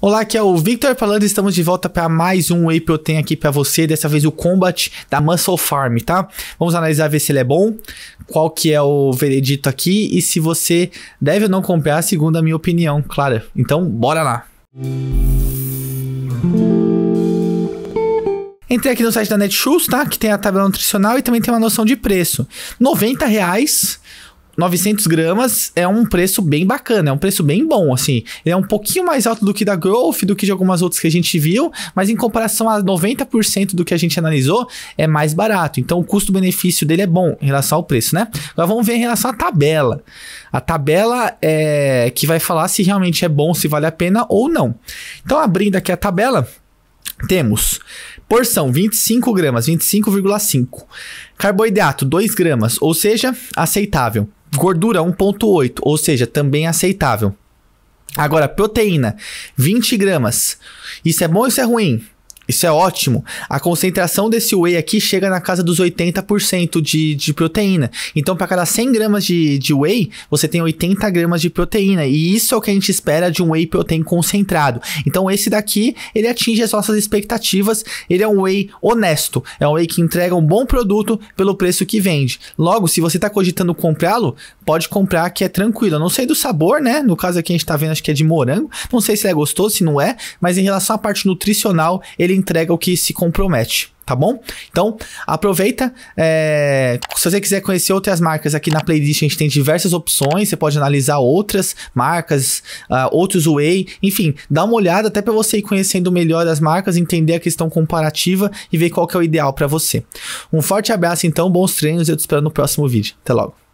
Olá, aqui é o Victor falando, estamos de volta para mais um eu tenho aqui para você, dessa vez o Combat da Muscle Farm, tá? Vamos analisar ver se ele é bom, qual que é o veredito aqui e se você deve ou não comprar, segundo a minha opinião, claro. Então, bora lá! Entrei aqui no site da Netshoes, tá? Que tem a tabela nutricional e também tem uma noção de preço. R$ 90 reais 900 gramas é um preço bem bacana, é um preço bem bom, assim. Ele é um pouquinho mais alto do que da Growth, do que de algumas outras que a gente viu, mas em comparação a 90% do que a gente analisou, é mais barato. Então, o custo-benefício dele é bom em relação ao preço, né? Agora vamos ver em relação à tabela. A tabela é que vai falar se realmente é bom, se vale a pena ou não. Então, abrindo aqui a tabela, temos porção 25 gramas, 25,5. Carboidrato 2 gramas, ou seja, aceitável. Gordura 1,8, ou seja, também aceitável. Agora, proteína, 20 gramas. Isso é bom ou isso é ruim? Isso é ótimo. A concentração desse whey aqui chega na casa dos 80% de, de proteína. Então, para cada 100 gramas de, de whey, você tem 80 gramas de proteína. E isso é o que a gente espera de um whey protein concentrado. Então, esse daqui, ele atinge as nossas expectativas. Ele é um whey honesto. É um whey que entrega um bom produto pelo preço que vende. Logo, se você está cogitando comprá-lo, pode comprar que é tranquilo. Eu não sei do sabor, né? No caso aqui a gente está vendo, acho que é de morango. Não sei se é gostoso, se não é. Mas em relação à parte nutricional, ele entrega o que se compromete tá bom? Então, aproveita. É, se você quiser conhecer outras marcas aqui na playlist, a gente tem diversas opções. Você pode analisar outras marcas, uh, outros Way, enfim, dá uma olhada até para você ir conhecendo melhor as marcas, entender a questão comparativa e ver qual que é o ideal para você. Um forte abraço, então, bons treinos. Eu te espero no próximo vídeo. Até logo.